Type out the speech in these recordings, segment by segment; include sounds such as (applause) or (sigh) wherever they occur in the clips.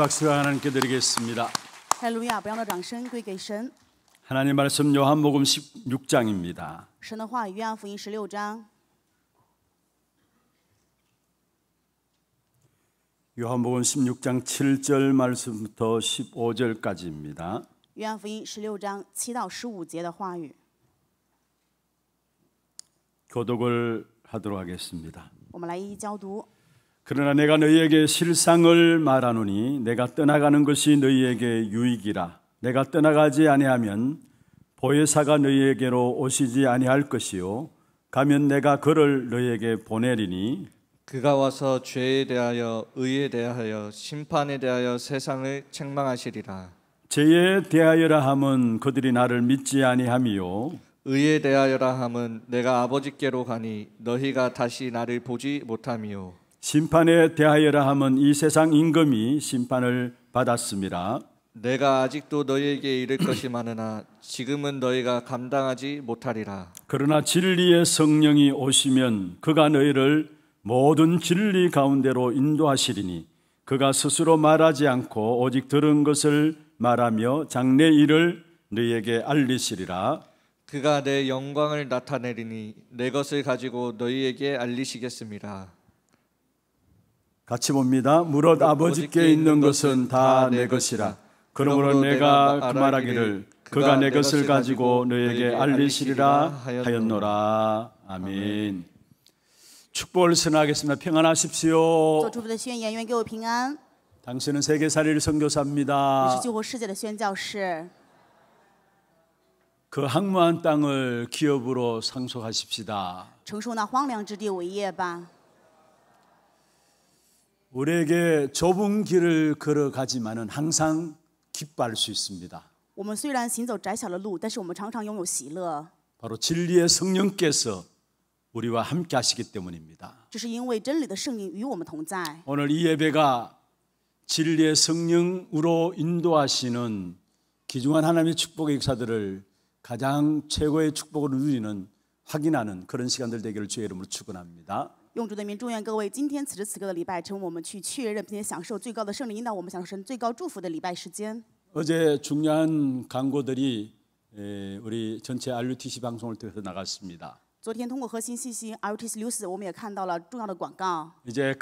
박수가 하나님께 드리겠습니다. 할렐루야, 不要的掌声归给神. 하나님 말씀 요한복음 16장입니다. 神的话语约翰福 16장. 요한복음 16장 7절 말씀부터 15절까지입니다. 요한복음 16장 7到15节的话语. 교독을 하도록 하겠습니다. 我们来一一交 그러나 내가 너희에게 실상을 말하노니 내가 떠나가는 것이 너희에게 유익이라 내가 떠나가지 아니하면 보혜사가 너희에게로 오시지 아니할 것이요 가면 내가 그를 너희에게 보내리니 그가 와서 죄에 대하여 의에 대하여 심판에 대하여 세상을 책망하시리라 죄에 대하여라 함은 그들이 나를 믿지 아니함이요 의에 대하여라 함은 내가 아버지께로 가니 너희가 다시 나를 보지 못함이요 심판에 대하여라 함은 이 세상 임금이 심판을 받았습니다. 내가 아직도 너희에게 이를 (clears throat) 것이 많으나 지금은 너희가 감당하지 못하리라. 그러나 진리의 성령이 오시면 그가 너희를 모든 진리 가운데로 인도하시리니 그가 스스로 말하지 않고 오직 들은 것을 말하며 장래 일을 너희에게 알리시리라. 그가 내 영광을 나타내리니 내 것을 가지고 너희에게 알리시겠습니다. 같이 봅니다. 무릇 아버지께 있는 것은 다 내 것이라. 그러므로 내가 그 말하기를 그가 내 것을 가지고 너에게 알리시리라 하였노라. 아멘. 축복을 선하겠습니다. 평안하십시오. 당신은 세계사를 선교사입니다. 그 항무한 땅을 기업으로 상속하십시다. 우리에게 좁은 길을 걸어가지만은 항상 기뻐할 수 있습니다. 我们虽然行走窄小的路，但是我们常常拥有喜乐。 바로 진리의 성령께서 우리와 함께 하시기 때문입니다. 这是因为真理的圣灵与我们同在。 오늘 이 예배가 진리의 성령으로 인도하시는 기중한 하나님의 축복의 역사들을 가장 최고의 축복을 누리는 확인하는 그런 시간들 되기를 주의 이름으로 축원합니다. 用主的名，祝愿各位今天此时此刻的礼拜，成为我们去确认并且享受最高的胜利，引导我们享受成最高祝福的礼拜时间。昨天通过核心信息 r t c 流式，我们也看到了重要的广告。现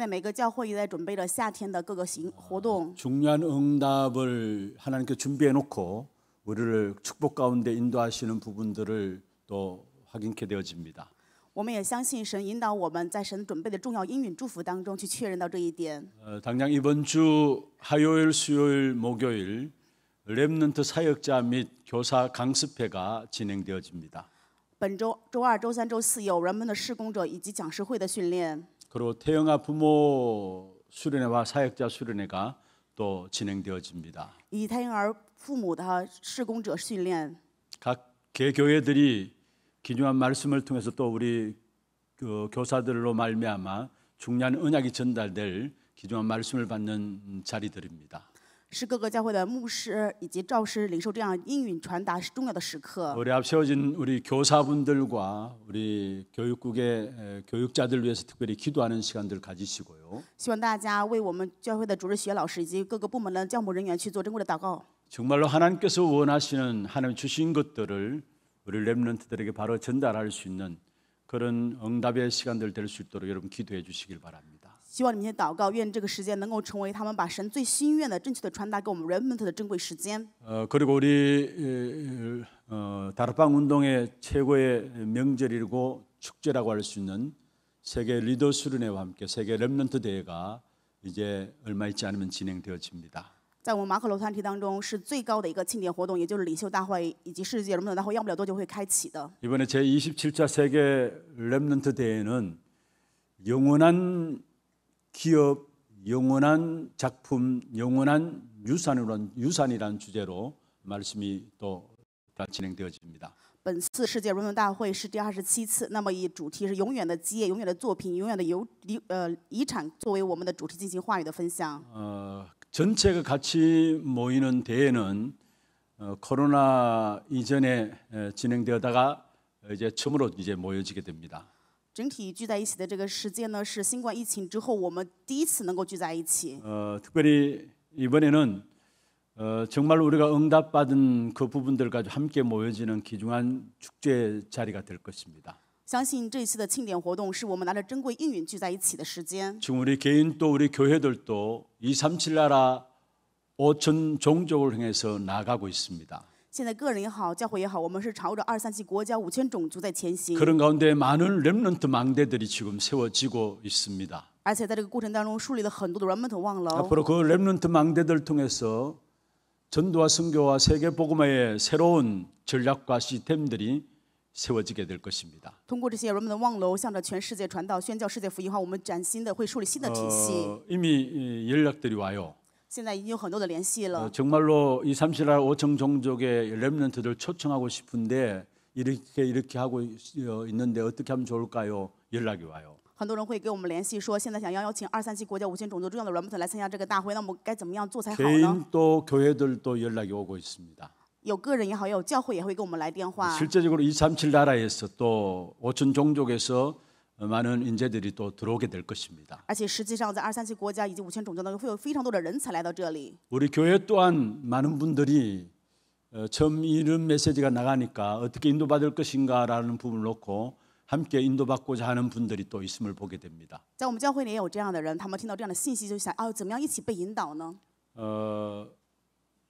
在每个教会也在准备着夏天的各个行活动。 확인케 되어집니다. 我们也相信神引导我们在神准备的重要应允祝福当中去确认到这一点。 어, 당장 이번 주 화요일, 수요일, 목요일 렘넌트 사역자 및 교사 강습회가 진행되어집니다. 本周周二、周三、周四有人们的施工者以及讲师会的训练， 그리고 태영아 부모 수련회와 사역자 수련회가 또진행되어집니다以及胎婴儿父母施工者训练각 개교회들이 기묘한 말씀을 통해서 또 우리 그 교사들로 말미암아 중요한 언약이 전달될 기묘한 말씀을 받는 자리들입니다. 是各个教会的牧师以及教师领受这样应允传达是重要的时刻。 우리 앞 세워진 우리 교사분들과 우리 교육국의 교육자들 위해서 특별히 기도하는 시간들 가지시고요. 希望大家为我们教会的主日学老师以及各个部门的教牧人员去做珍贵的祷告。 정말로 하나님께서 원하시는 하나님 주신 것들을 우리 렘런트들에게 바로 전달할 수 있는 그런 응답의 시간들 될 수 있도록 여러분 기도해 주시길 바랍니다. 希望你们祷告愿这个时间能够成为他们把神最心愿的正确的传达给我们 r e 的珍贵时间。 어, 그리고 우리 어, 다락방 운동의 최고의 명절이고 축제라고 할 수 있는 세계 리더 수련회와 함께 세계 렘넌트 대회가 이제 얼마 있지 않으면 진행되어집니다. 在我们马可罗团体当中，是最高的一个庆典活动，也就是领袖大会以及世界伦文大会要不了多久会开启的。이번에제27차세계렘넌트대회는영원한기업영원한작품영원한유산으로유산이란주제로말씀이또진행되어집니다本次世界人文大会是第二十七次，那么以主题是永远的基业、永远的作品、永远的遗遗呃遗产作为我们的主题进行话语的分享。呃。 전체가 그 같이 모이는 대회는 어, 코로나 이전에 진행되다가 이제 처음으로 이제 모여지게 됩니다. 整体聚在一起的这个时间呢，是新冠疫情之后我们第一次能够聚在一起。 어, 특별히 이번에는 어, 정말 우리가 응답받은 그 부분들까지 함께 모여지는 귀중한 축제 자리가 될 것입니다. 相信这一次的庆典活动是我们拿着珍贵应允聚在一起的时间。 지금 우리 개인 또 우리 교회들도 237 나라 5천 종족을 향해서 나가고 있습니다. 现在个人也好，教会也好，我们是朝着二三七国家五千种族在前行。 그런 가운데 많은 렘넌트 망대들이 지금 세워지고 있습니다. 而且在这个过程当中，树立了很多的 remnant 望楼， 앞으로 그 렘넌트 망대들 통해서 전도와 성교와 세계 복음화의 새로운 전략과 시스템들이 세워지게 될 것입니다. 通过这些人们的望楼向着全世界传道宣教世界福音化我们崭新的会树立新的体系 어, 이미 연락들이 와요. 现在已经有很多的联系了 어, 정말로 이 삼시라 오청 종족의 렘넌트들 초청하고 싶은데 이렇게 이렇게 하고 있는데 어떻게 하면 좋을까요? 연락이 와요. 很多人会给我们联系说，现在想要邀请二三七国家五千种族重要的人们来参加这个大会，那我们该怎么样做才好呢？ 개인 또 교회들도 연락이 오고 있습니다. 有个人也好，有教会也会给我们来电话。 실제적으로 237 나라에서 또 5천 종족에서 많은 인재들이 또 들어오게 될 것입니다. 而且实际上，在二三七国家以及五千种族当中，会有非常多的人才来到这里。 우리 교회 또한 많은 분들이 어, 처음 이런 메시지가 나가니까 어떻게 인도받을 것인가라는 부분을 놓고 함께 인도받고자 하는 분들이 또 있음을 보게 됩니다. 在我们教会里也有这样的人，他们听到这样的信息就想，哦，怎么样一起被引导呢？ 어,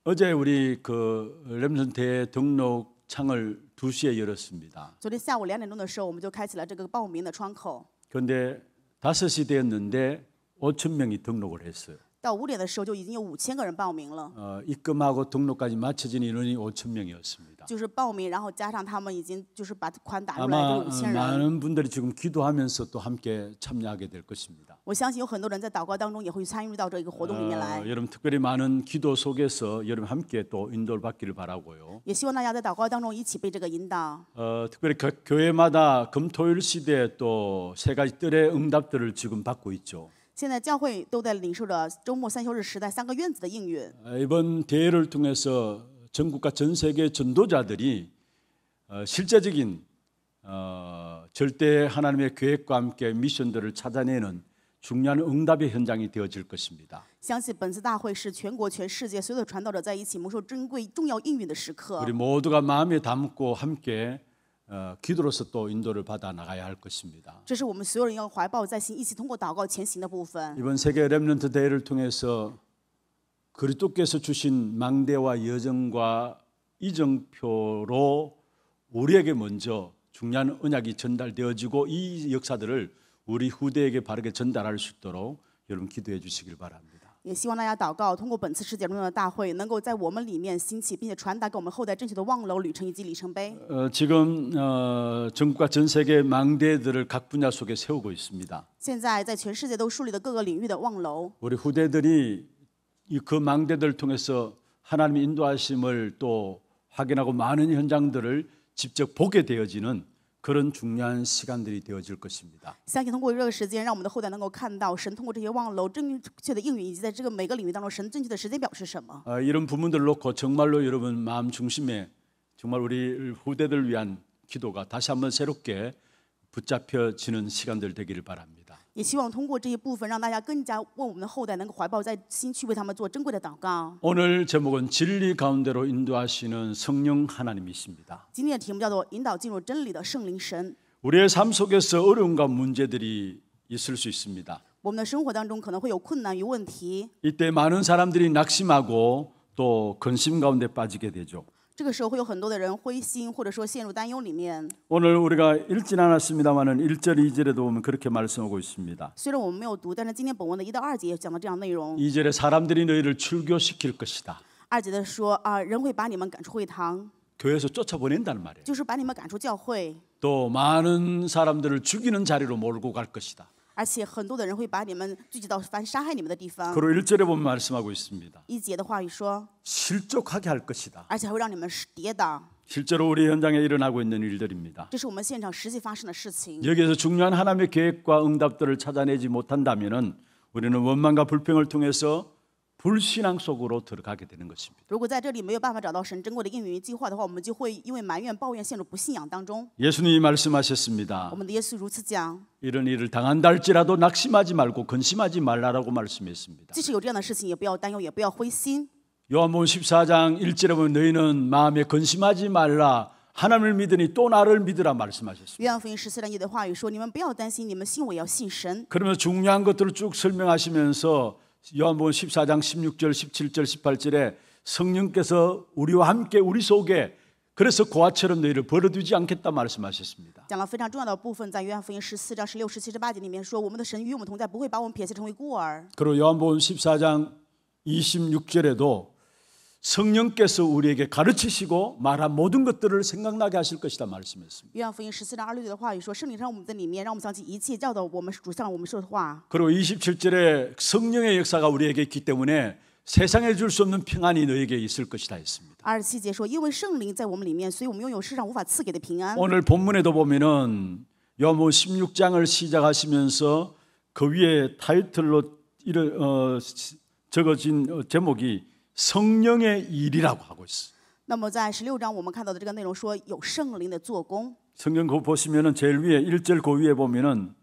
어제 우리 그렘슨테 등록 창을 2시에 열었습니다. 昨天下午两点钟的时候，我们就开启了这个报名的窗口。그데 5시 되었는데 5천 명이 등록을 했어요. 到五点的时候就已经有五千个人报名了。 어, 입금하고 등록까지 마쳐진 인원이 5천 명이었습니다. 就是报名，然后加上他们已经就是把款打出来的五千人。 많은 분들이 지금 기도하면서 또 함께 참여하게 될 것입니다. 我相信有很多人在祷告当中也会参与到这个活动里面来， 여러분 특별히 많은 기도 속에서 여러분 함께 또 인도를 받기를 바라고요. 也希望大家在祷告当中一起被这个引导。 어, 특별히 교회마다 금토일 시대에 또 세 가지 뜰의 응답들을 지금 받고 있죠. 现在教会都在领受着周末三休日时代三个院子的应允。 이번 대회를 통해서 전국과 전 세계 전도자들이 어, 실제적인 어, 절대 하나님의 계획과 함께 미션들을 찾아내는 중요한 응답의 현장이 되어질 것입니다. 相信本次大会是全国全世界所有的传道者在一起蒙受珍贵重要应允的时刻。 우리 모두가 마음에 담고 함께 어, 기도로서 또 인도를 받아 나가야 할 것입니다. 이번 세계 렘넌트 대회를 통해서 그리스도께서 주신 망대와 여정과 이정표로 우리에게 먼저 중요한 언약이 전달되어지고 이 역사들을 우리 후대에게 바르게 전달할 수 있도록 여러분 기도해 주시길 바랍니다. 也希望大家祷告，通过本次世界宗的大会，能够在我们里面兴起，并且传达给我们后代正确的望楼旅程以及里程碑。呃，지금어전국과전세계망대들을각분야속에세우고있습니 다。 现在在全世界都树立了各个领域的望楼。우리후대들이이그망대들을통해서하나님의인도하심을또확인하고많은현장들을직접보게되어지는 그런 중요한 시간들이 되어질 것입니다. 相信通过这个时间，让我们的后代能够看到神通过这些望楼正确的应允，以及在这个每个领域当中神正确的时间表是什么。 아, 이런 부분들로 곧 정말로 여러분 마음 중심에 정말 우리 후대들 위한 기도가 다시 한번 새롭게 붙잡혀지는 시간들 되기를 바랍니다. 也希望通过这一部分，让大家更加为我们的后代能够怀抱在心去为他们做珍贵的祷告。오늘제목은진리가운데로인도하시는성령하나님이십니다今天的题目叫做“引导进入真理的圣灵神”。우리의삶속에서어려움과문제들이있을수있습니다我们的生活当中可能会有困难与问题。이때많은사람들이낙심하고또근심가운데빠지게되죠 这个时候会有很多的人灰心，或者说陷入担忧里面。 오늘 우리가 읽진 않았습니다만은 1절 2절에도 보면 그렇게 말씀하고 있습니다. 虽然我们没有读但是今天本文的一到二节讲到这样内容 2절에 사람들이 너희를 출교시킬 것이다. 二节的说啊，人会把你们赶出会堂， 교회에서 쫓아보낸다는 말이에요. 就是把你们赶出教会，또 많은 사람들을 죽이는 자리로 몰고 갈 것이다. 그리고 1절에 보면 말씀하고 있습니다. 실족하게 할 것이다. 실제로 우리 현장에 일어나고 있는 일들입니다. 여기에서 중요한 하나님의 계획과 응답들을 찾아내지 못한다면 우리는 원망과 불평을 통해서 불신앙 속으로 들어가게 되는 것입니다. 예수님이 말씀하셨습니다. 이런 일을 당한다 할지라도 낙심하지 말고 근심하지 말라라고 말씀했습니다. 요한복음 14장 1절에 보면 너희는 마음에 근심하지 말라 하나님을 믿으니 또 나를 믿으라 말씀하셨습니다. 그러면 중요한 것들을 쭉 설명하시면서 요한복음 14장 16절, 17절, 18절에 성령께서 우리와 함께 우리 속에 그래서 고아처럼 너희를 버려두지 않겠다 말씀하셨습니다. 그리고 요한복음 14장 26절에도 성령께서 우리에게 가르치시고 말한 모든 것들을 생각나게 하실 것이다 말씀했습니다. 그리고 27절에 성령의 역사가 우리에게 있기 때문에 세상에 줄 수 없는 평안이 너에게 있을 것이다 했습니다. 오늘 본문에도 보면은 요모 16장을 시작하시면서 그 위에 타이틀로 어, 적어진 어, 제목이 성령의 일이라고 하고 있어요. 那么在十六章我们看到的这个内容说有圣灵的做工。 성경 그 보시면은 제일 위에 1절 그 위에 보면은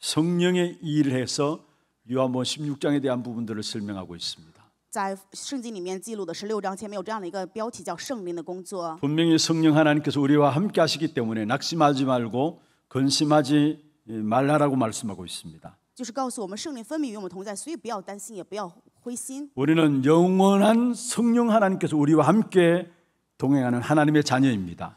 성령의 일해서 요한복음 16장에 대한 부분들을 설명하고 있습니다. 在圣经里面记录的十六章前面有这样的一个标题叫圣灵的工作。 분명히 성령 하나님께서 우리와 함께 하시기 때문에 낙심하지 말고 근심하지 말라라고 말씀하고 있습니다. 就是告诉我们圣灵分明与我们同在，所以不要担心，也不要 우리는 영원한 성령 하나님께서 우리와 함께 동행하는 하나님의 자녀입니다.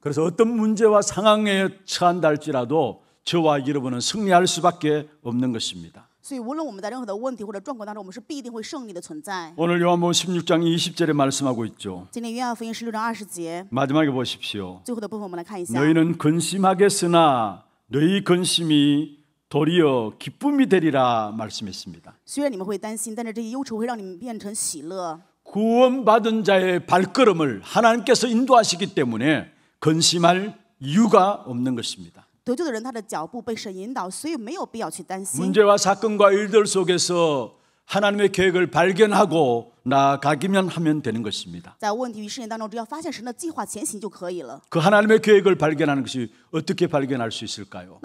그래서 어떤 문제와 상황에 처한다 할지라도 저와 여러분은 승리할 수밖에 없는 것입니다. 오늘 요한복음 16장 20절에 말씀하고 있죠. 마지막에 보십시오. 너희는 근심하겠으나 너희 근심이 도리어 기쁨이 되리라 말씀했습니다. 구원받은 자의 발걸음을 하나님께서 인도하시기 때문에 근심할 이유가 없는 것입니다. 문제와 사건과 일들 속에서 하나님의 계획을 발견하고 나가기만 하면 되는 것입니다. 그 하나님의 계획을 발견하는 것이 어떻게 발견할 수 있을까요?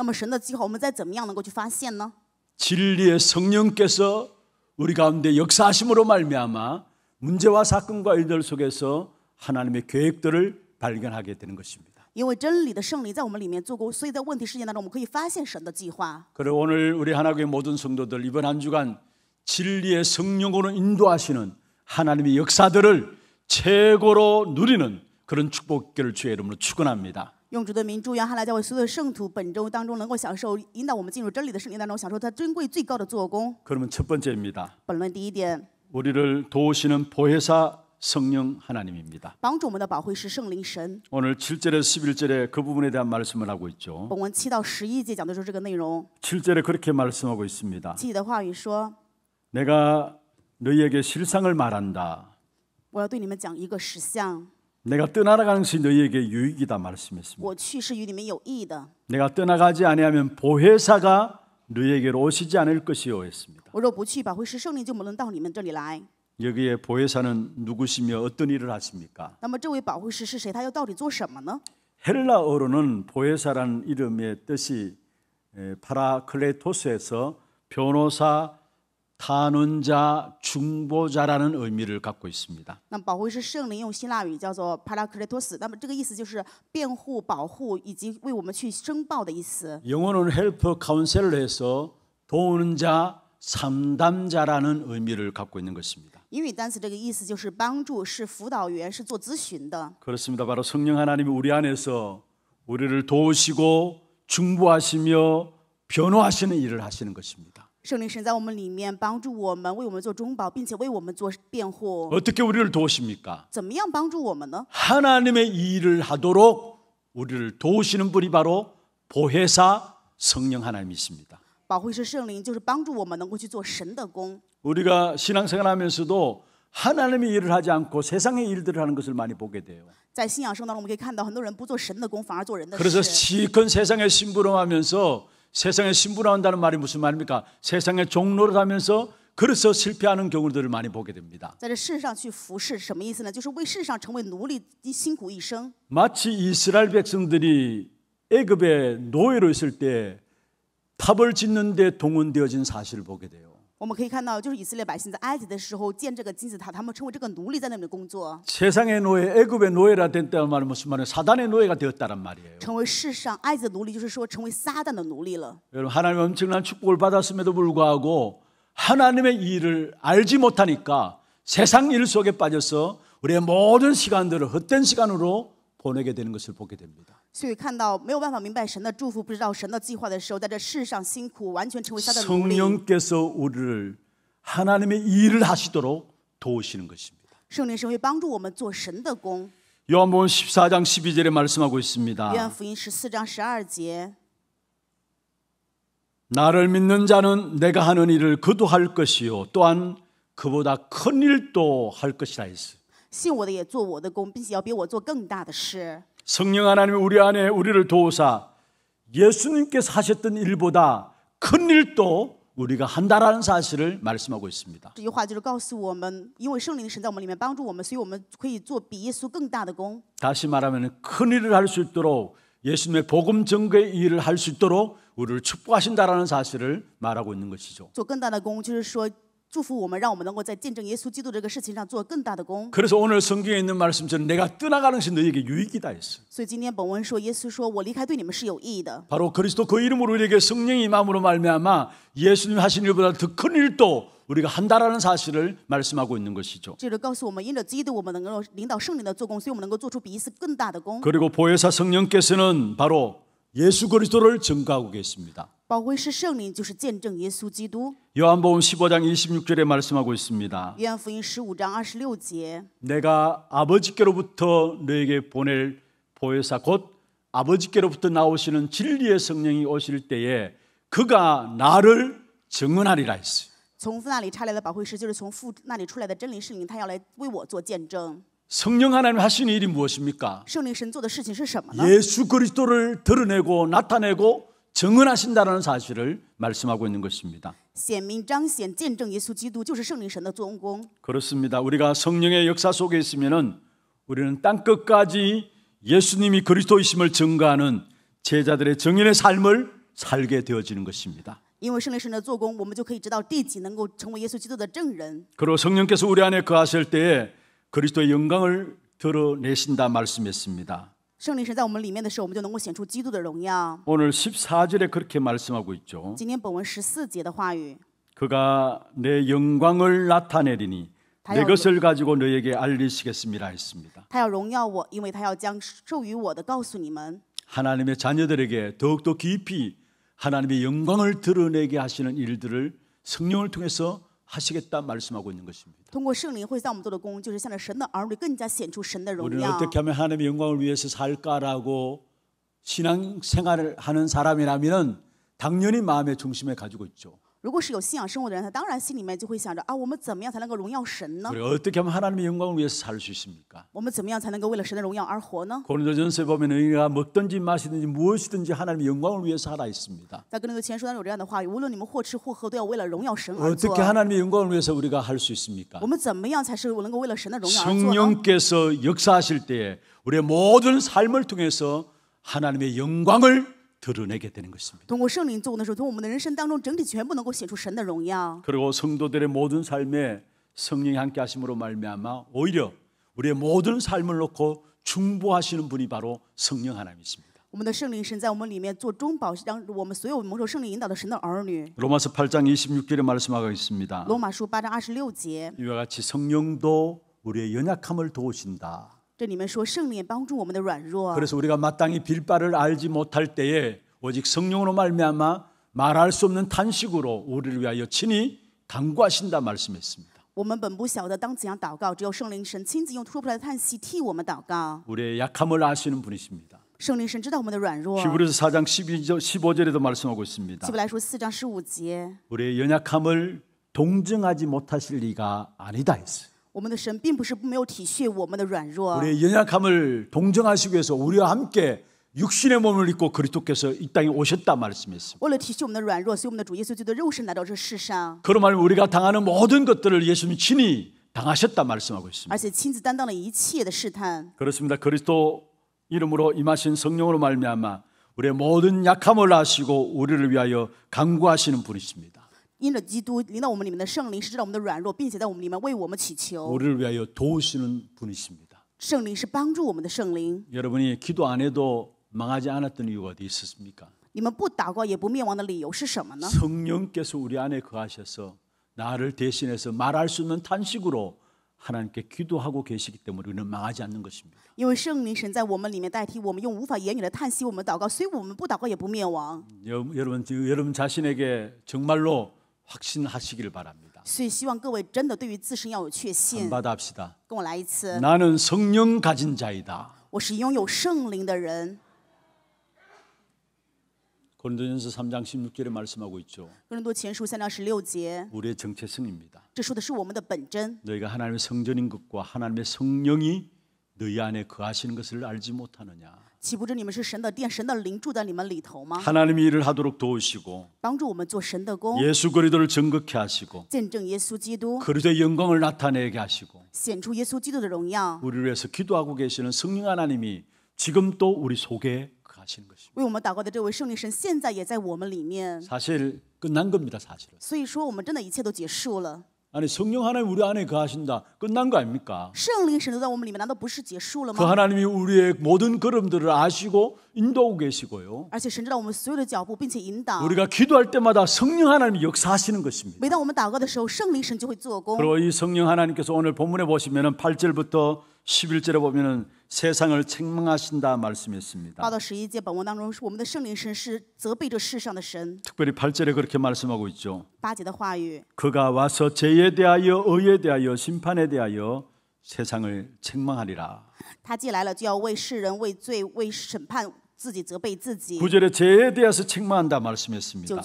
진리의 성령께서 우리 가운데 역사하심으로 말미암아 문제와 사건과 일들 속에서 하나님의 계획들을 발견하게 되는 것입니다. 因为真오늘우리하나교회모든성도들이번한주간진리의성령으로인도하시는 하나님의 역사들을 최고로 누리는 그런 축복기를 주의 이름으로 축원합니다. 用主的名祝愿汉来教会所有圣徒本周当中能够享受引导我们进入真理的圣灵当中享受他珍贵最高的做工。그러면첫 번째입니다. 本论第一点。우리를 도우시는 보혜사 성령 하나님입니다. 오늘 7절에 11절에 그 부분에 대한 말씀을 하고 있죠. 7到11节讲的是这个内容. 7절에 그렇게 말씀하고 있습니다. 7的话语说 내가 너희에게 실상을 말한다. 내가 떠나가는 것이 너희에게 유익이다 말씀했습니다. 내가 떠나가지 아니하면 보혜사가 너희에게로 오시지 않을 것이요 했습니다. 여기에 보혜사는 누구시며 어떤 일을 하십니까? 헬라어로는 보혜사라는 이름의 뜻이 파라클레토스에서 변호사 탄원자, 중보자라는 의미를 갖고 있습니다. 那保惠是圣灵用希腊语叫做 영어는 helper, counselor 해서 도우는 자, 상담자라는 의미를 갖고 있는 것입니다. 英语单词这个意思就是帮助，是辅导员，是做咨询的。 그렇습니다. 바로 성령 하나님이 우리 안에서 우리를 도우시고 중보하시며 변호하시는 일을 하시는 것입니다. 圣灵神在我们里面帮助我们，为我们做中保，并且为我们做辩护。 어떻게 우리를 도우십니까? 怎么样帮助我们呢？ 하나님의 일을 하도록 우리를 도우시는 분이 바로 보혜사 성령 하나님이십니다. 保惠师圣灵就是帮助我们能够去做神的工。 우리가 신앙생활하면서도 하나님의 일을 하지 않고 세상의 일들을 하는 것을 많이 보게 돼요. 在信仰生当中，我们可以看到很多人不做神的工，反而做人的 그래서 事。실 세상에 심부름하면서 세상에 신부라한다는 말이 무슨 말입니까? 세상에 종로를 하면서 그래서 실패하는 경우들을 많이 보게 됩니다. 마치 이스라엘 백성들이 애굽의 노예로 있을 때 탑을 짓는 데 동원되어진 사실을 보게 돼요. 我们可以看到，就是以色列百姓在埃及的时候建这个金字塔，他们称为这个奴隶在那里工作， 세상의 노예, 애굽의 노예라 된다는 말은 무슨 말이에요? 사단의 노예가 되었다는 말이에요. 成为世上埃及的奴隶，就是说成为撒旦的奴隶了。 여러분 하나님 엄청난 축복을 받았음에도 불구하고 하나님의 일을 알지 못하니까 세상 일 속에 빠져서 우리의 모든 시간들을 헛된 시간으로 보내게 되는 것을 보게 됩니다. 所以看到没有办法明白神的祝福，不知道神的计划的时候，在这世上辛苦，完全成为他的奴隶。 성령께서 우리를 하나님의 일을 하시도록 도우시는 것입니다. 圣灵是会帮助我们做神的工。 요한복음 14장 12절에 말씀하고 约翰 있습니다. 福音十四章十二节， 나를 믿는 자는 내가 하는 일을 그도 할 것이요 또한 그보다 큰 일도 할 것이라 했어요. 信我的也做我的工，并且要比我做更大的事。 성령 하나님이 우리 안에 우리를 도우사 예수님께서 하셨던 일보다 큰 일도 우리가 한다라는 사실을 말씀하고 있습니다. 这话就是告诉我们因为圣灵神在我们里面帮助我们所以我们可以做比耶稣更大的工 다시 말하면 큰 일을 할 수 있도록 예수님의 복음 전거의 일을 할 수 있도록 우리를 축복하신다라는 사실을 말하고 있는 것이죠. 做更大的工就是说祝福我们，让我们能够在见证耶稣基督这个事情上做更大的功。 그래서 오늘 성경에 있는 말씀처럼 내가 떠나가는 것이 너에게 유익이다 했어. 所 바로 그리스도 그 이름으로 우리에게 성령의 임함으로 말미암아 예수님 하신 일보다 더 큰 일도 우리가 한다라는 사실을 말씀하고 있는 것이죠. 그리고 보혜사 성령께서는 바로 예수 그리스도를 증거하고 계십니다. 요한복음 15장 26절에 말씀하고 있습니다. 내가 아버지께로부터 너에게 보낼 보혜사 곧 아버지께로부터 나오시는 진리의 성령이 오실 때에 그가 나를 증언하리라 했어요. 성령 하나님 하시는 일이 무엇입니까? 예수 그리스도를 드러내고 나타내고 증언하신다는 사실을 말씀하고 있는 것입니다. 그렇습니다. 우리가 성령의 역사 속에 있으면 우리는 땅 끝까지 예수님이 그리스도이심을 증거하는 제자들의 정인의 삶을 살게 되어지는 것입니다. 그리고 성령께서 우리 안에 거하실 때에 그리스도의 영광을 드러내신다 말씀했습니다. 오늘 14절에 그렇게 말씀하고 있죠. 그가 내 영광을 나타내리니 내 것을 가지고 너에게 알리시겠습니다 했습니다. 하나님의 자녀들에게 더욱더 깊이 하나님의 영광을 드러내게 하시는 일들을 성령을 통해서 하시겠다 말씀하고 있는 것입니다. 通过圣灵就是神的儿女更加出神的荣耀 우리는 어떻게 하면 하나님의 영광을 위해서 살까라고 신앙 생활을 하는 사람이라면 당연히 마음의 중심에 가지고 있죠. 如果是有信仰生活的人，他当然心里面就会想着啊，我们怎么样才能够荣耀神呢？ 그리고 어떻게 하면 하나님의 영광을 위해서 살 수 있습니까? 我们怎么样才能够为了神的荣耀而活呢？ 고린도전서에 보면 너희가 먹든지 마시든지 무엇이든지 하나님의 영광을 위해서 하라 있습니다. 在哥林多前书当中有这样的话语：无论你们或吃或喝，都要为了荣耀神而做 어떻게。 하나님의 영광을 위해서 우리가 할 수 있습니까? 我们怎么样才是能够为了神的荣耀而做呢？ 성령께서 역사하실 때에 우리의 모든 삶을 통해서 하나님의 영광을 드러내게 되는 것입니다. 그리고 성도들의 모든 삶에 성령이 함께 하심으로 말미암아 오히려 우리의 모든 삶을 놓고 중보하시는 분이 바로 성령 하나님이십니다. 로마서 8장 26절에 말씀하고 습니다 로마서 8장 26절. 이와 같이 성령도 우리의 연약함을 도우신다. 그래서 우리가 마땅히 빌바를 알지 못할 때에 오직 성령으로 말미암아 말할 수 없는 탄식으로 우리를 위하여 친히 간구하신다 말씀했습니다. 우리의 약함을 아시는 분이십니다. 히브리서 4장 1 5절에도 말씀하고 있습니다. 우리의 연약함을 동정하지 못하실 리가 아니다 했어요. 우리의 연약함을 동정하시기 위해서 우리와 함께 육신의 몸을 입고 그리스도께서 이 땅에 오셨다 말씀했습니다. 그러면 우리가 당하는 모든 것들을 예수님 친히 당하셨다 말씀하고 있습니다. 그렇습니다. 그리스도 이름으로 임하신 성령으로 말미암아 우리의 모든 약함을 아시고 우리를 위하여 강구하시는 분이십니다. 因着基督领到我们里面的圣灵，是知道我们的软弱，并且在我们里面为我们祈求。 우리를 위하여 도우시는 분이십니다. 圣灵是帮助我们的圣灵。 여러분이 기도 안 해도 망하지 않았던 이유가 어디 있었습니까? 你们不祷告也不灭亡的理由是什么呢？ 성령께서 우리 안에 거하셔서 나를 대신해서 말할 수 있는 탄식으로 하나님께 기도하고 계시기 때문에 우리는 망하지 않는 것입니다. 因为圣灵神在我们里面代替我们，用无法言语的叹息我们祷告，所以我们不祷告也不灭亡。여- 여러분 여러분 자신에게 정말로 확신하시길 바랍니다. 所以希望各位真的对于自身要有确信。 받아합시다. 跟我来一次。 나는 성령 가진 자이다. 我是拥有圣灵的人。 고린도전서 3장 16절에 말씀하고 있죠. 哥林多前书 3장 16节。 우리의 정체성입니다. 这说的是我们的本真。 너희가 하나님의 성전인 것과 하나님의 성령이 너희 안에 거하시는 것을 알지 못하느냐. 岂不知你们是神的殿，神的灵住在你们里头吗? 하나님이 일을 하도록 도우시고 帮助我们做神的工, 예수 그리스도를 증거케 하시고 见证耶稣基督, 그리스도의 영광을 나타내게 하시고 显出耶稣基督的荣耀. 우리를 위해서 기도하고 계시는 성령 하나님이 지금 또 우리 속에 가시는 것입니다. 为我们祷告的这位圣灵神现在也在我们里面. 사실 끝난 겁니다, 사실은. 所以说我们真的一切都结束了. 아니 성령 하나님 우리 안에 거하신다. 끝난 거 아닙니까? 그 하나님이 우리의 모든 걸음들을 아시고 인도하고 계시고요. 우리가 기도할 때마다 성령 하나님이 역사하시는 것입니다. 그리고 이 성령 하나님께서 오늘 본문에 보시면은 8절부터 11절에 보면은 세상을 책망하신다 말씀했습니다. 到1 1节 본문 当中是我们的圣灵神是责备着世上的神. 특별히 8절에 그렇게 말씀하고 있죠. 8节的话语. 그가 와서 죄에 대하여 의에 대하여 심판에 대하여 세상을 책망하리라. 他既来了就要为世人为罪为审判 구절에 죄에 대해서 책망한다 말씀했습니다.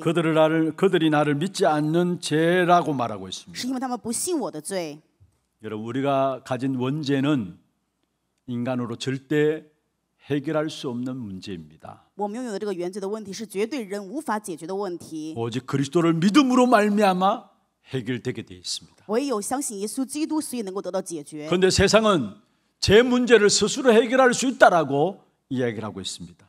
그들을 나를 그들이 나를 믿지 않는 죄라고 말하고 있습니다. 여러분 우리가 가진 원죄는 인간으로 절대 해결할 수 없는 문제입니다. 我们拥有的这个原罪的问题是绝对人无法解决的问题. 오직 그리스도를 믿음으로 말미암아 해결되게 되어 있습니다. 唯有相信耶稣基督，所以能够得到解决. 그런데 세상은 제 문제를 스스로 해결할 수 있다라고 이야기 하고 있습니다.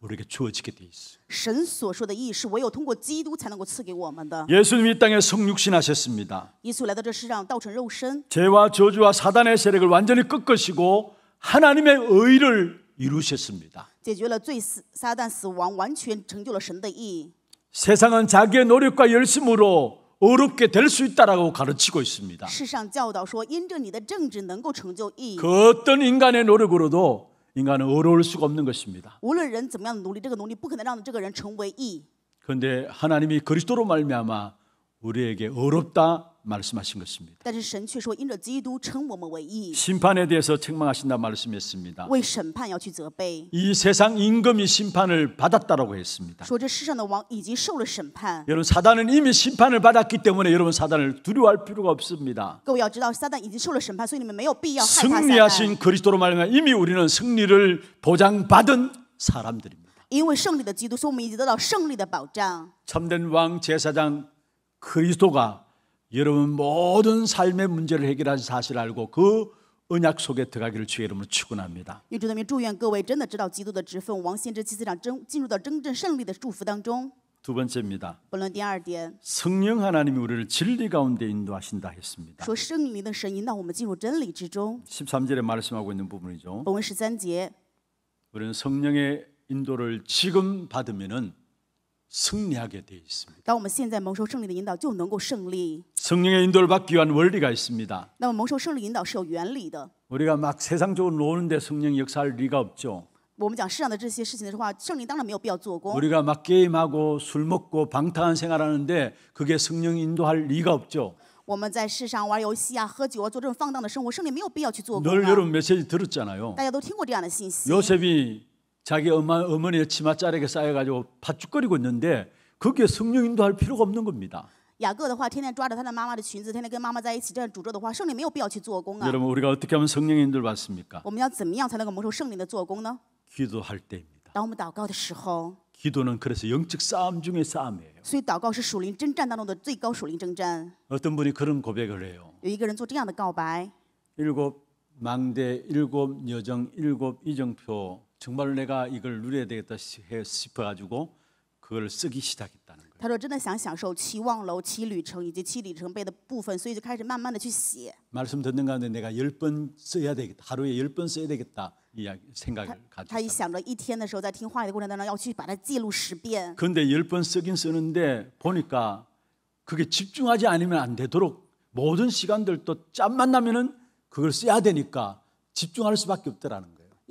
우리에게 주어지게 돼 있어. 神所说的义是唯有通过基督才能够赐给我们的. 예수님이 땅에 성육신하셨습니다. 耶稣来到这世上道成肉身. 죄와 저주와 사단의 세력을 완전히 꺾으시고 하나님의 의를 이루셨습니다. 解决了罪死撒旦死亡完全成就了神的义. 세상은 자기의 노력과 열심으로 어렵게 될 수 있다라고 가르치고 있습니다. 그 어떤 인간의 노력으로도 인간은 어려울 수가 없는 것입니다. 그런데 하나님이 그리스도로 말미암아 우리에게 어렵다 말씀하신 것입니다. 심판에 대해서 책망하신다 말씀했습니다. 이 세상 임금이 심판을 받았다라고 했습니다. 여러분 사단은 이미 심판을 받았기 때문에 여러분 사단을 두려워할 필요가 없습니다. 승리하신 그리스도로 말하면 이미 우리는 승리를 보장받은 사람들입니다. 참된왕제사장그리스도가 여러분 모든 삶의 문제를 해결한 사실 을 알고 그은약 속에 들어가기를 주의 이름으로 축원합니다. 두 번째입니다. 성령 하나님이 우리를 진리 가운데 인도하신다 했습니다. 13절에 그 말씀하고 있는 부분이죠. 우리는 성령의 인도를 지금 받으면은 승리하게 되어 있습니다. 我们现在蒙受胜利的引导就能够胜利 성령의 인도를 받기 위한 원리가 있습니다. 那么蒙受胜利引导是有原理的。 우리가 막 세상적으로 노는데 성령 역사할 리가 없죠. 我们讲世上的这些事情的话，圣灵当然没有必要做工。 우리가 막 게임하고 술 먹고 방탕한 생활하는데 그게 성령 인도할 리가 없죠. 我们在世上玩游戏啊、喝酒啊、做这种放荡的生活，圣灵没有必要去做工늘 여러분 메시지 들었잖아요. 大家都听过这样的信息。 요셉이 자기 엄마, 어머니의 치마 자르게 쌓여가지고 바죽거리고 있는데 거기에 성령 인도할 필요가 없는 겁니다. 雅各的话，天天抓着他的妈妈的裙子，天天跟妈妈在一起，这样诅咒的话，圣灵没有必要去做工啊。 여러분 우리가 어떻게 하면 성령 인도 받습니까? 我们要怎么样才能够蒙受圣灵的做工呢？ 기도할 때입니다. 当我们祷告的时候， 기도는 그래서 영적 싸움 중의 싸움이에요. 所以祷告是属灵征战当中的最高属灵征战。 어떤 분이 그런 고백을 해요. 有一个人做这样的告白： 일곱 망대, 일곱 여정, 일곱 이정표, 정말로 내가 이걸 누려야 되겠다 싶어 가지고 그걸 쓰기 시작했다는 거예요. 他说真的想享受七望楼七里程以及七里程碑的部分，所以就开始慢慢的去写。 말씀 듣는 가운데 내가 10번 써야 되겠다. 하루에 10번 써야 되겠다. 이야기 생각을 가지고. 他一想着一天的时候在听话的过程当要去把它记录十遍 근데 10번 쓰긴 쓰는데 보니까 그게 집중하지 않으면 안 되도록 모든 시간들도 짬만 나면은 그걸 써야 되니까 집중할 수밖에 없더라는 거예요. 因为想要写十遍，所以就发现没有办法，不得不一有时间的话就在那里去写，就想去了集中。啊，그럴거아닙니까当然就会这样、啊。여러분일곱망대여정이정표이렇게그하는그제목들이나와있잖아요期望楼、期旅程、期里程碑，这里面有很多的内容，我们都非常清楚。그걸쭉써보면은쉽지않은걸알게你们发现，在写的过程当中，并不容易把这个记忆记录下来。그걸하루에열번쓴다진짜자기시간이없는걸알게돼요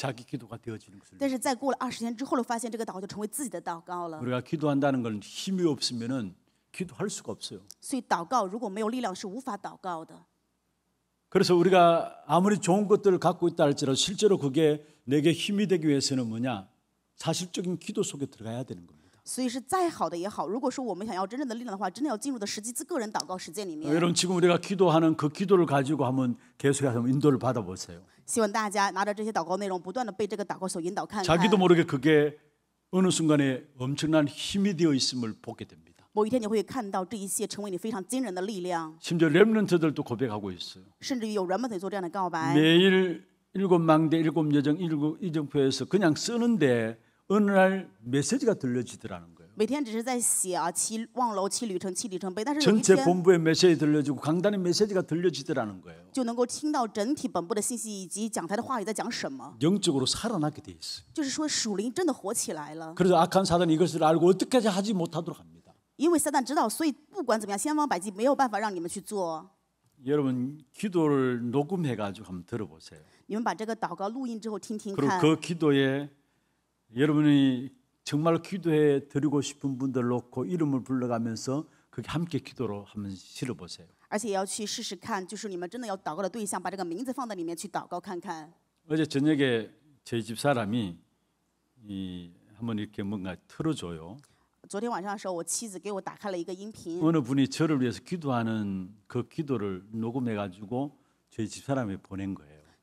자기 기도가 되어지는 것을. 但是在过了二十年之后了，发现这个祷就成为自己的祷告了。 우리가 기도한다는 건 힘이 없으면은 기도할 수가 없어요. 所以祷告如果没有力量是无法祷告的。 그래서 우리가 아무리 좋은 것들을 갖고 있다 할지라도 실제로 그게 내게 힘이 되기 위해서는 뭐냐? 사실적인 기도 속에 들어가야 되는 겁니다. 所以是再好的也好，如果说我们想要真正的力量的话，真的要进入到实际个人祷告实践里面。여러분지금우리가기도하는그기도를가지고한번계속해서인도를받아보세요 希望大자기도모르게그게 어느 순간에 엄청난 힘이 되어 있음을 보게 됩니다. 심지어 렘넌트들도 고백하고 있어요. 매일 일곱 망대, 일곱 여정, 일곱 이정표에서 그냥 쓰는데 어느 날 메시지가 들려지더라는 거예요. 每天只是在写啊，骑望楼、骑旅程、骑里程碑，但是有一 전체 天 메시지 들려주고 강단의 메시지가 들려지더라는 거예요. 就能够听到整体本部的信息以及讲台的话语在讲什么。 영적으로 살아나게 돼있어就是说属灵真的火起来了， 그래서 악한 사단이 것을 알고 어떻게 하지 못하도록 합니다. 因为撒旦知道，所以不管怎么样，千方百计没有办法让你们去做。 여러분 기도를 녹음해 가지고 한번 들어보세요. 你们把这个祷告录音之后听听 그리고 그 기도에 여러분이 정말 기도해 드리고 싶은 분들 놓고 이름을 불러가면서 그게 함께 기도로 한번 실어 보세요. 而且要去试试看，就是你们真的要祷告的对象，把这个名字放在里面去祷告看看。 어제 저녁에 저희 집 사람이 이 한번 이렇게 뭔가 틀어줘요. 昨天晚上的时候，我妻子给我打开了一个音频。 어느 분이 저를 위해서 기도하는 그 기도를 녹음해 가지고 저희 집 사람이 보낸 거예요.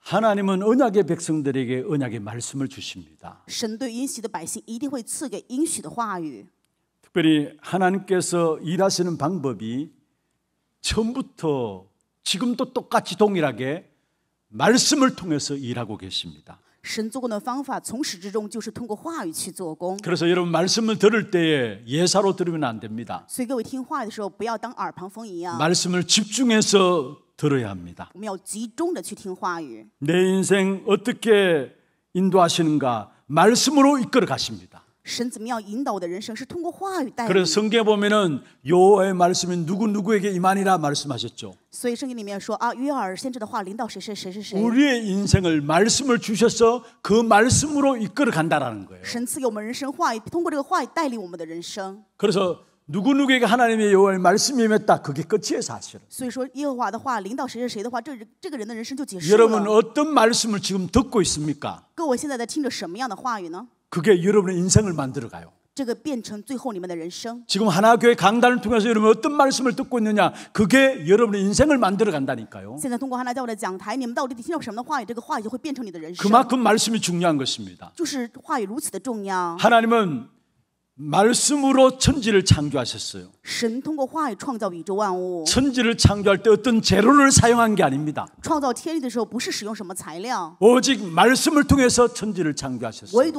하나님은 언약의 백성들에게 언약의 말씀을 주십니다. 특별히 하나님께서 일하시는 방법이 처음부터 지금도 똑같이 동일하게 말씀을 통해서 일하고 계십니다. 그래서 여러분 말씀을 들을 때에 예사로 들으면 안 됩니다. 말씀을 집중해서 들어야 합니다. 내 인생 어떻게 인도하시는가 말씀으로 이끌어 가십니다. 그래서 성경에 보면은 여의 말씀이 누구 누구에게 임하니라 말씀하셨죠. 우리의 인생을 말씀을 주셔서 그 말씀으로 이끌어 간다라는 거예요. 그래서 누구누구에게 하나님의 여호와의 말씀이 임했다. 그게 끝이에요, 사실은. 여러분 어떤 말씀을 지금 듣고 있습니까? 그게 여러분의 인생을 만들어 가요. 지금 하나 교회 강단을 통해서 여러분 어떤 말씀을 듣고 있느냐 그게 여러분의 인생을 만들어 간다니까요. 그만큼 말씀이 중요한 것입니다. 하나님은 말씀으로 천지를 창조하셨어요. 천지를 창조할 때 어떤 재료를 사용한 게 아닙니다. 오직 말씀을 통해서 천지를 창조하셨어요.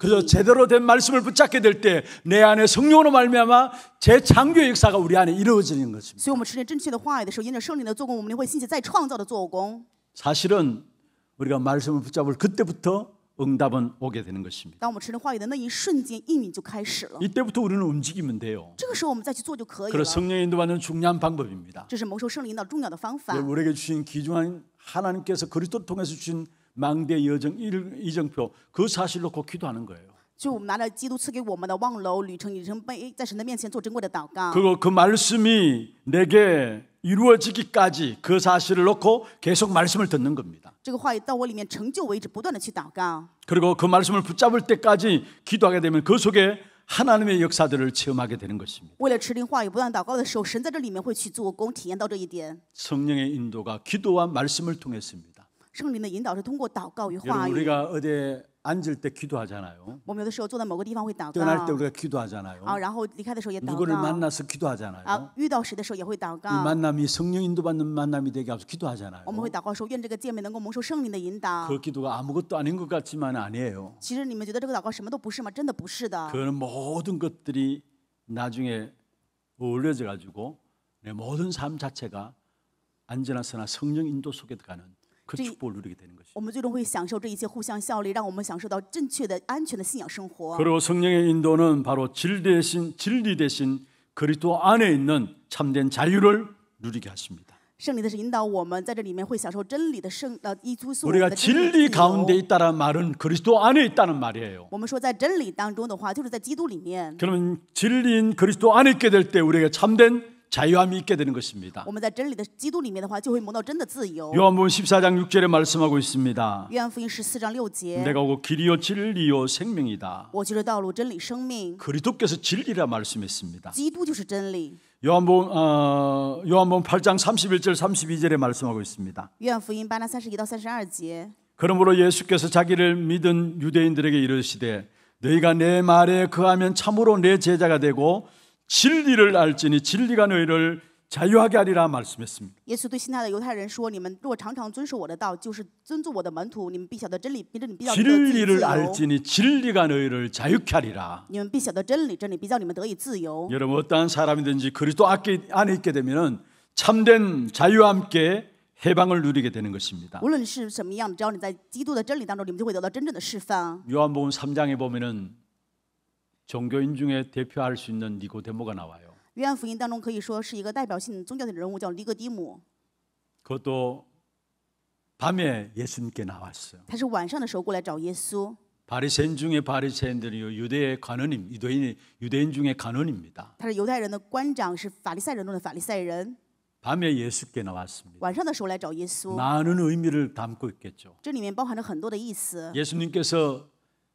그래서 제대로 된 말씀을 붙잡게 될 때 내 안에 성령으로 말미암아 제 창조 역사가 우리 안에 이루어지는 것입니다. 사실은 우리가 말씀을 붙잡을 그때부터 응답은 오게 되는 것입니다. 이때부터 우리는 움직이면 돼요. 그래서 성령 인도받는 중요한 방법입니다. 우리에게 주신 귀중한 하나님께서 그리스도를 통해서 주신 망대 여정 이정표 그 사실 놓고 기도하는 거예요. 就我们拿着基督赐给我们的望楼旅程里程碑在神的面前做珍贵的祷告그말씀이내게 그 이루어지기까지 그 사실을 놓고 계속 말씀을 듣는 겁니다. 그리고 그 말씀을 붙잡을 때까지 기도하게 되면 그 속에 하나님의 역사들을 체험하게 되는 것입니다. 성령의 인도가 기도와 말씀을 통했습니다. 우리가 어디 앉을 때 기도하잖아요. 떠날 때 우리가 기도하잖아요. 누구를 만나서 기도하잖아요. 이 만남이 성령 인도받는 만남이 되게 하면 기도하잖아요. 그 기도가 아무것도 아닌 것 같지만 아니에요. 그는 모든 것들이 나중에 어울려져 가지고 내 모든 삶 자체가 안전하서나 성령 인도 속에 들어가는 그 축복을 누리게 되는 것이我们最终会享受这一切互相效力，让我们享受到正确的安全的信仰生活。 그리고 성령의 인도는 바로 질 대신 진리 대신 그리스도 안에 있는 참된 자유를 누리게 하십니다. 圣灵的是引导我们在这里面会享受真理的圣呃依附所 우리가 진리 가운데 있다는 말은 그리스도 안에 있다는 말이에요. 我们说在真理当中的话，就是在基督里面。 그러면 진리인 그리스도 안에 있게 될 때우리에 참된 자유함이 있게 되는 것입니다. 요한복음 14장 6절에 말씀하고 있습니다. 내가 곧 길이요 진리요 생명이다. 그리스도께서 진리라 말씀했습니다. 요한복 어, 요한복음 8장 31절 32절에 말씀하고 있습니다. 그러므로 예수께서 자기를 믿은 유대인들에게 이르시되 너희가 내 말에 그하면 참으로 내 제자가 되고 진리를 알지니 진리가 너희를 자유하게 하리라 말씀했습니다. 예수 对信他的犹太人说你们若常常遵守我的道就是遵遵我的门徒你们必晓得真理真理必要得 진리를 알지니 진리가 너희를 자유케 하리라. 你们必晓得真理，真理必叫你们得以自由。 여러분 어떠한 사람이든지 그리스도 안에 있게 되면은 참된 자유와 함께 해방을 누리게 되는 것입니다. 요한복음 3장에 보면은 종교인 중에 대표할 수 있는 니고데모가 나와요. 요한 福音当中可以说是一个代表性宗教的人物，叫尼哥底母。 그것도 밤에 예수님께 나왔어요. 他是晚上的时候过来找耶稣。 바리새인 중에 바리새인들이 유대의 관원임 유대인 유대인 중에 관원입니다. 他是犹太人的官长，是法利赛人中的法利赛人。 밤에 예수께 나왔습니다. 晚上的时候来找耶稣， 많은 의미를 담고 있겠죠. 这里面包含着很多的意思。 예수님께서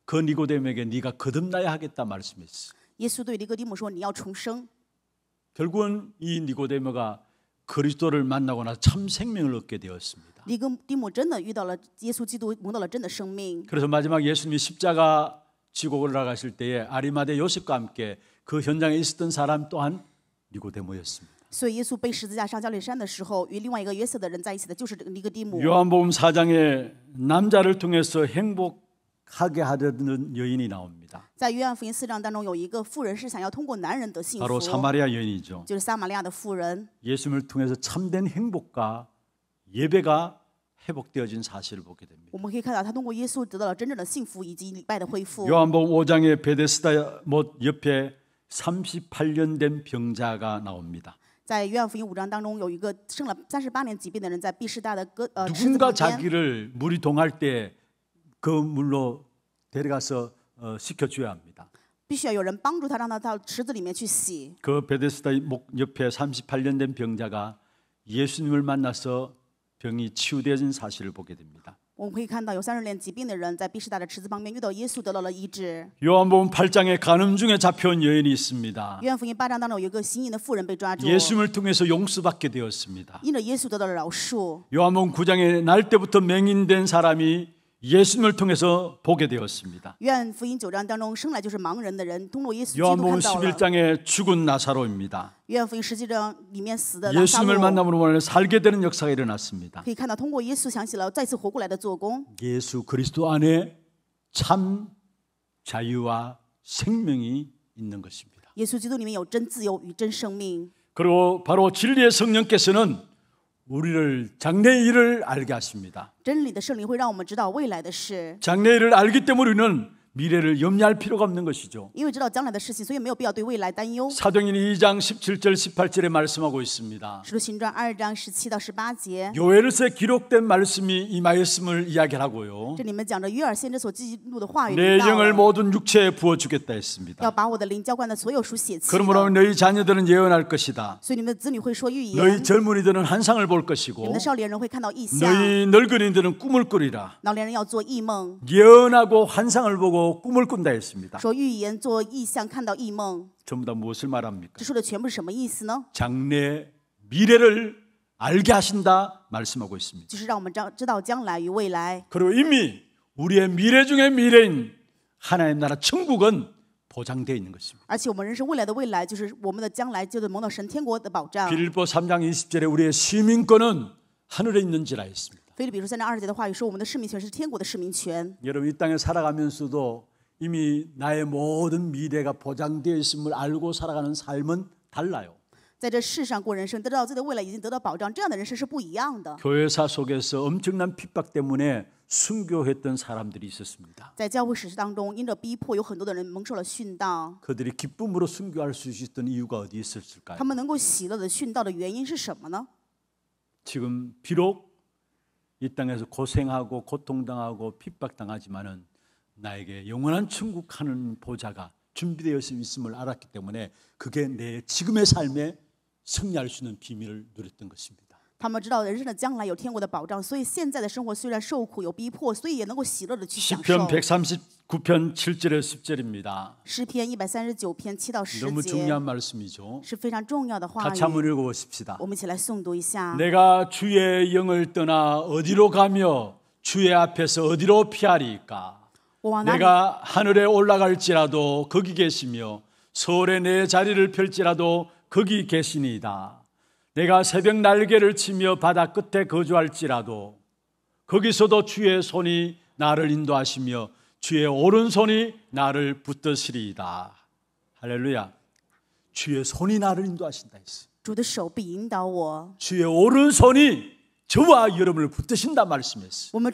그 니고데모에게 네가 거듭나야 하겠다 말씀했어. 耶稣对尼哥底母说：“你要重生。” 결국은 이 니고데모가 그리스도를 만나고 나서 참 생명을 얻게 되었습니다. 니고데모真的遇到了耶稣基督，蒙到了真的生命。 그래서 마지막 예수님이 십자가 지고 올라가실 때에 아리마대 요셉과 함께 그 현장에 있었던 사람 또한 니고데모였습니다. 所以耶稣被十字架上加略山的时候与另外一个约瑟的人在一起的就是尼哥底母 요한복음 4장의 남자를 통해서 행복 하게 하려는 여인이 나옵니다. 在约翰福音四章当中有一个妇人是想要通过男人得幸福. 바로 사마리아 여인이죠. 就是撒玛利亚的妇人. 예수님을 통해서 참된 행복과 예배가 회복되어진 사실을 보게 됩니다. 我们可以看到他通过耶稣得到了真正的幸福以及礼拜的恢复. 요한복음 5장의 베데스다 못 옆에 38년 된 병자가 나옵니다. 在约翰福音五章当中有一个生了38年疾病的人在毕士大的哥呃 누군가 자기를 물이 동할 때그 물로 데려가서 어, 시켜줘야 합니다. 그 베데스다 목 옆에 38년 된 병자가 예수님을 만나서 병이 치유되는 사실을 보게 됩니다. 요한복음 8장에 간음 중에 잡혀온 여인이 있습니다. 예수님을 통해서 용서받게 되었습니다. 요한복음 9장에 날 때부터 맹인된 사람이 예수님을 통해서 보게 되었습니다. 요한복음 11장의 죽은 나사로입니다. 예수님을 만남으로 원래 살게 되는 역사가 일어났습니다. 예수 그리스도 안에 참 자유와 생명이 있는 것입니다. 예수 그리고 바로 진리의 성령께서는 우리를 장래의 일을 알게 하십니다. 장래의 일을 알기 때문에 우리는 미래를 염려할 필요가 없는 것이죠. 사도행전 2장 17절 18절에 말씀하고 있습니다. 요엘서에 기록된 말씀이 임하였음을 이야기하고요. 내 영을 모든 육체에 부어 주겠다 했습니다. 그러므로 너희 자녀들은 예언할 것이다. 너희 젊은이들은 환상을 볼 것이고 너희 늙은이들은 꿈을 꾸리라. 예언하고 환상을 보고 보고 꿈을 꾼다 했습니다. 做看到异 전부 다 무엇을 말합니까? 장래 미래를 알게 하신다 말씀하고 있습니다. 그리고 이미 우리의 미래 중의 미래인 하나님 나라 천국은 보장되어 있는 것입니다. 빌보 3장 20절에 우리의 시민권은 하늘에 있는지라 했습니다. 菲律比书三章二节的话语说：“我们的市民权是天国的市民权。” 여러분 이 땅에 살아가면서도 이미 나의 모든 미래가 보장되어 있음을 알고 살아가는 삶은 달라요. 교회사 속에서 엄청난 핍박 때문에 순교했던 사람들이 있었습니다. 그들이 기쁨으로 순교할 수 있었던 이유가 어디 있었을까요? 지금 비록 이 땅에서 고생하고 고통당하고 핍박당하지만은 나에게 영원한 천국하는 보좌가 준비되어 있음을 알았기 때문에 그게 내 지금의 삶에 승리할 수 있는 비밀을 누렸던 것입니다. 他们知道人生的将来有天国的保障，所以现在的生活虽然受苦有逼迫，所以也能够喜乐的去享受。 시편 139편 절에1절입니다诗篇1 3 9편7到1节 너무 중요한 말씀이죠. 是非常重要的话语。 같이 한번 읽어 보십시다. 我们一起来诵读一下。 내가 주의 영을 떠나 어디로 가며 주의 앞에서 어디로 피하리까? 내가 하늘에 올라갈지라도 거기 계시며 서울에 내 자리를 펼지라도 거기 계시니이다. 내가 새벽 날개를 치며 바다 끝에 거주할지라도 거기서도 주의 손이 나를 인도하시며 주의 오른손이 나를 붙드시리이다. 할렐루야. 주의 손이 나를 인도하신다 했어 주의 오른손이 저와 여러분을 붙드신다 말씀이었어요.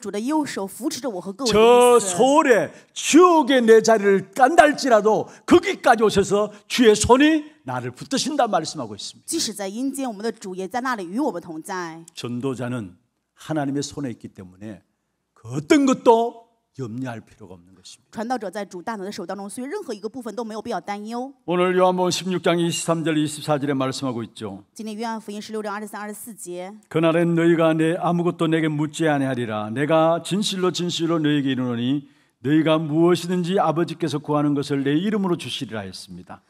저 소래 지옥의 내 자리를 깐달지라도 거기까지 오셔서 주의 손이 나를 붙드신다 말씀하고 있습니다. 전도자는 하나님의 손에 있기 때문에 그 어떤 것도 염려할 필요가 없는 것입니다. 传道者在主大能的手当中，所以任何一个部分都没有必要担忧。 오늘 요한복음 16장 23절 24절에 말씀하고 있죠. 今天约翰福音十六章二十三二节 그날엔 너희가 내 아무것도 내게 묻지 아니하리라. 내가 진실로 진실로 너희에게 이르노니 너희가 무엇이든지 아버지께서 구하는 것을 내 이름으로 주시리라 했습니다.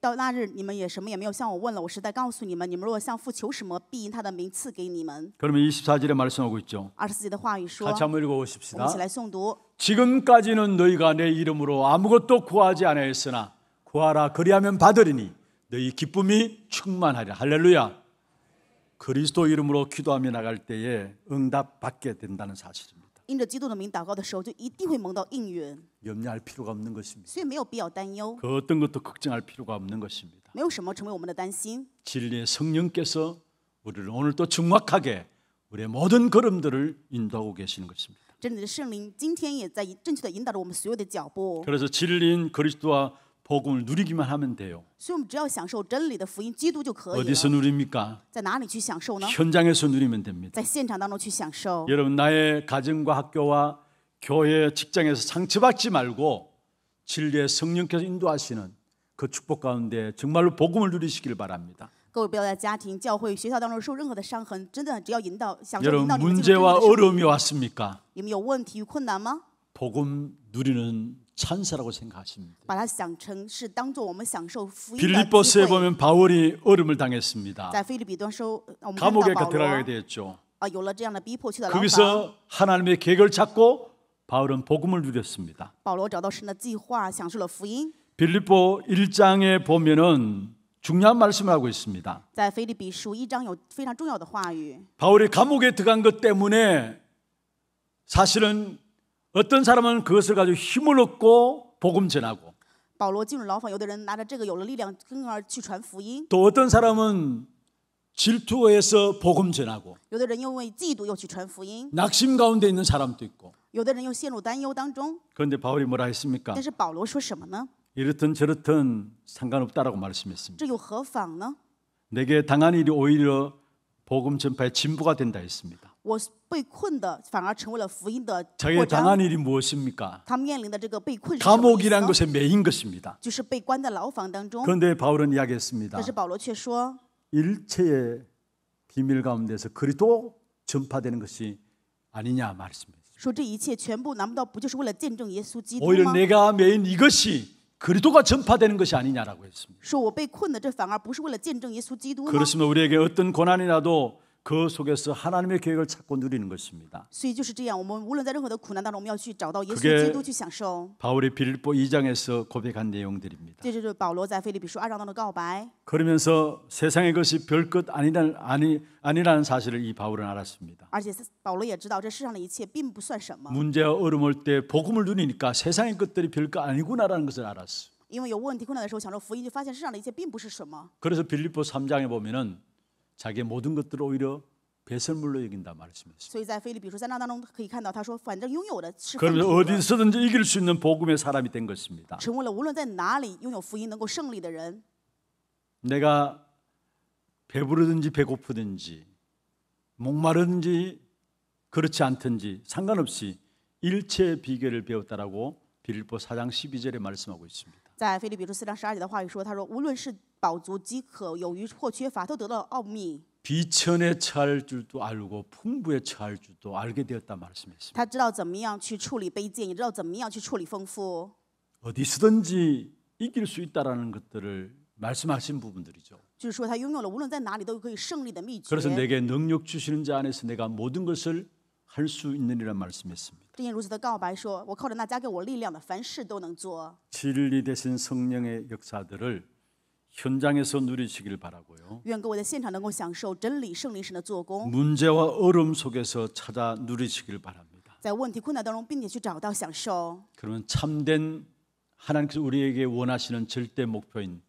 到那日你们也什么也没有向我问了。我实在告诉你们，你们若向父求什么，必因他的名赐给你们。그러면24절에 말씀하고 있죠. 24절의 话语说. 같이 한번 읽어 보십시다. 我们一起来诵读. 지금까지는 너희가 내 이름으로 아무것도 구하지 않아니였으나 구하라 그리하면 받으리니 너희 기쁨이 충만하리라. 할렐루야. 그리스도 이름으로 기도하며 나갈 때에 응답받게 된다는 사실입니다. 因着基督的名祷告的时候，就一定会蒙到应允。 염려할 필요가 없는 것입니다. 所以没有必要担忧，그 어떤 것도 걱정할 필요가 없는 것입니다. 没有什么成为我们的担心。 진리의 성령께서 우리를 오늘도 정확하게 우리의 모든 걸음들을 인도하고 계시는 것입니다.真理的圣灵今天也在正确的引导着我们所有的脚步。 그래서 진리인 그리스도와 복음을 누리기만 하면 돼요. 어디서 누립니까? 현장에서 누리면 됩니다. 여러분 나의 가정과 학교와 교회 직장에서 상처받지 말고 진리의 성령께서 인도하시는 그 축복 가운데 정말로 복음을 누리시길 바랍니다. 여러분 문제와 어려움이 왔습니까? 복음 누리는 찬사라고 생각하십니다. 빌립보서에 보면 바울이 어려을 당했습니다. 감옥에 들어가게 되었죠. 아， 거기서 하나님의 계획을 찾고 바울은 복음을 누렸습니다. 빌립보 1장에 보면은 중요한 말씀을 하고 있습니다. 바울이 감옥에 들어간 것 때문에 사실은 어떤 사람은 그것을 가지고 힘을 얻고 복음 전하고. 또 어떤 사람은 질투에서 복음 전하고. 낙심 가운데 있는 사람도 있고. 그런데 바울이 뭐라 했습니까? 이렇든 저렇든 상관없다라고 말씀했습니다. 내게 당한 일이 오히려 복음 전파의 진부가 된다 했습니다. 我被困的反而成为了福音的자기 당한 일이 무엇입니까? 감옥이란 呢？ 것에 매인 것입니다. 그런데 바울은 이야기했습니다. 일체의 비밀 가운데서 그리도 전파되는 것이 아니냐 말했습니다. 오히려 내가 매인 이것이 그리도가 전파되는 것이 아니냐라고 했습니다. 그렇습니다. 우리에게 어떤 고난이라도 그 속에서 하나님의 계획을 찾고 누리는 것입니다. 所以 바울이 빌립보 2장에서 고백한 내용들입니다. 그러면서 세상의 것이 별것 아니라는 아니 아니라는 사실을 이 바울은 알았습니다. 문제와 어려울 때 복음을 누리니까 세상의 것들이 별거 아니구나라는 것을 알았어. 因为有问题困难的时候，享受福音，就发现世上的一切并不是什么。 그래서 빌립보 3장에 보면은 자기의 모든 것들을 오히려 배설물로 여긴다 말했습니다 그러면 어디서든지 이길 수 있는 복음의 사람이 된 것입니다. 내가 배부르든지 배고프든지 목마르든지 그렇지 않든지 상관없이 일체 비결을 배웠다라고 빌립보 4장 12절에 말씀하고 있습니다. 在菲利比书四章十二节的话语说，他说：“无论是饱足饥渴，有余或缺乏，都得到奥秘。 비천에 처할 줄도 알고 풍부에 처할 줄도 알게 되었다 말씀했습니다. 他知道怎么样去处理卑贱，也知道怎么样去处理丰富， 어디서든지 이길 수 있다라는 것들을 말씀하신 부분들이죠. 그래서 내게 능력 주시는 자 안에서 내가 모든 것을 할 수 있느니라 말씀했습니다. 진리 대신 성령의 역사들을 현장에서 누리시길 바라고요. 愿各位在现场能够享受真理圣灵神的做工。 문제와 어려움 속에서 찾아 누리시길 바랍니다. 在问题困难当中，并且去找到享受。 그러면 참된 하나님께서 우리에게 원하시는 절대 목표인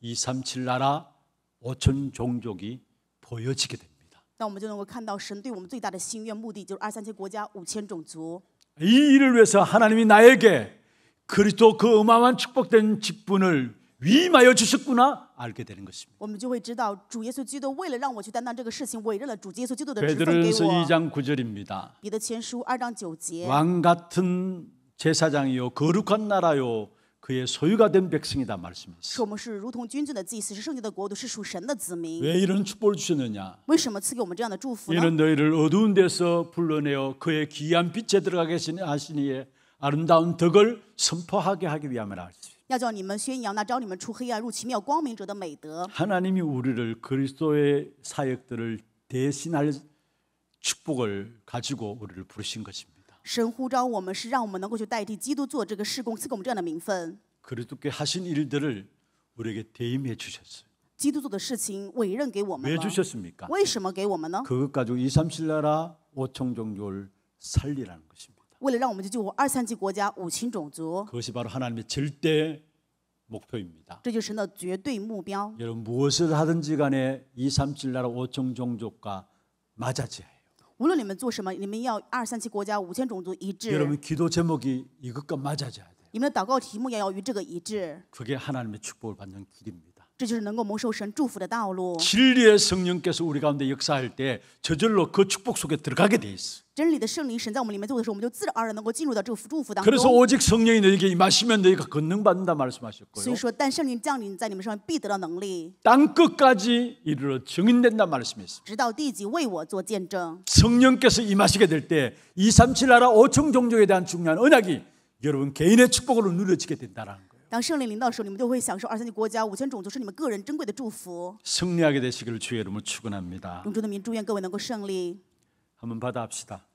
237 나라 5천 종족이 보여지게 됩니다. 那我们就能够看到神对我们最大的心愿，目的就是二三千国家五千种族。이 일을 위해서 하나님이 나에게 그리스도 그 어마어마한 축복된 직분을 위임하여 주셨구나 알게 되는 것입니다. 베드로전서 2장 9절입니다. 왕 같은 제사장이요 거룩한 나라요 그의 소유가 된 백성이다 말씀이시죠. 왜 이런 축복을 주셨느냐? 이는 너희를 어두운 데서 불러내어 그의 귀한 빛에 들어가게 하시니 아름다운 덕을 선포하게 하기 위함이라 하시죠. 要叫你们宣扬那招你们出黑暗入奇妙光明者的美德。 하나님이 우리를 그리스도의 사역들을 대신할 축복을 가지고 우리를 부르신 것입니다. 神呼召我们是让我们能够去代替基督做这个事工，赐给我们这样的名分。 그리스도께 하신 일들을 우리에게 대임해 주셨어요. 基督做的事情委任给我们왜 주셨습니까? 为什么给我们呢？ 그것 가지고 2, 3, 7나라 5청 종교를 살리라는 것입니다. 为了让我们去救活二三级国家五亲种族， 그것이 바로 하나님의 절대 목표입니다. 这就是神的绝对目标。 여러분 무엇을 하든지 간에 2, 3, 7 나라 5천 종족과 맞아져야 해요. 无论你们做什么，你们要二三七国家五千种族一致， 여러분 기도 제목이 이것과 맞아져야 돼요. 你们的祷告题目也要与这个一致， 그게 하나님의 축복을 받는 길입니다. 这就是能够蒙受神祝福的道路。 진리의 성령께서 우리 가운데 역사할 때 저절로 그 축복 속에 들어가게 돼 있어. 真理的圣灵神在我们里面做的时候，我们就自然而然能够进入到这个祝福当 그래서 오직 성령이 너희에게 임하시면 너희가 권능 받는다 말씀하셨고요. 说但圣灵降临在你们上必得到能力땅 끝까지 이르러 증인된다 말씀했습니다. 直到地极为我做见证。 성령께서 임하시게 될때237 나라 5천 종족에 대한 중요한 언약이 여러분 개인의 축복으로 누려지게 된다는거 当圣灵临到的时候，你们就会享受二三级国家五千种族是你们个人珍贵的祝福。승리하게 되시기를 주의 이름으로 축원합니다. 用主的名祝愿各位能够胜利。 한번 받아합시다.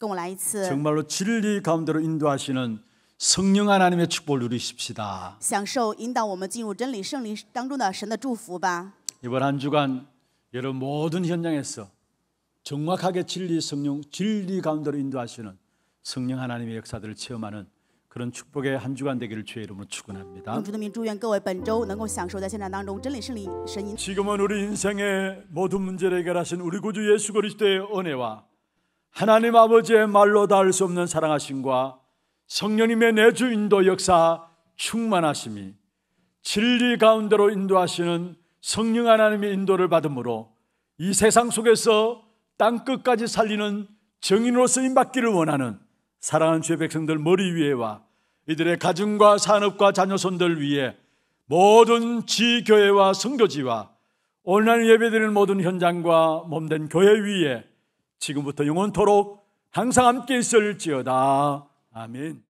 跟我来一次， 정말로 진리 가운데로 인도하시는 성령 하나님의 축복을 누리십시다. 享受引导我们进入真理圣灵当中的神的祝福吧。 이번 한 주간 여러 모든 현장에서 정확하게 진리 성령 진리 가운데로 인도하시는 성령 하나님의 역사들을 체험하는 그런 축복의 한 주간 되기를 주의 이름으로 축원합니다. 지금은 우리 인생의 모든 문제를 해결하신 우리 구주 예수 그리스도의 은혜와 하나님 아버지의 말로 닿을 수 없는 사랑하심과 성령님의 내주 인도 역사 충만하심이 진리 가운데로 인도하시는 성령 하나님의 인도를 받음으로 이 세상 속에서 땅 끝까지 살리는 정인으로 쓰임 받기를 원하는 사랑하는 주의 백성들 머리 위에와 이들의 가정과 산업과 자녀손들 위에 모든 지교회와 성교지와 온라인 예배드리는 모든 현장과 몸된 교회 위에 지금부터 영원토록 항상 함께 있을지어다. 아멘.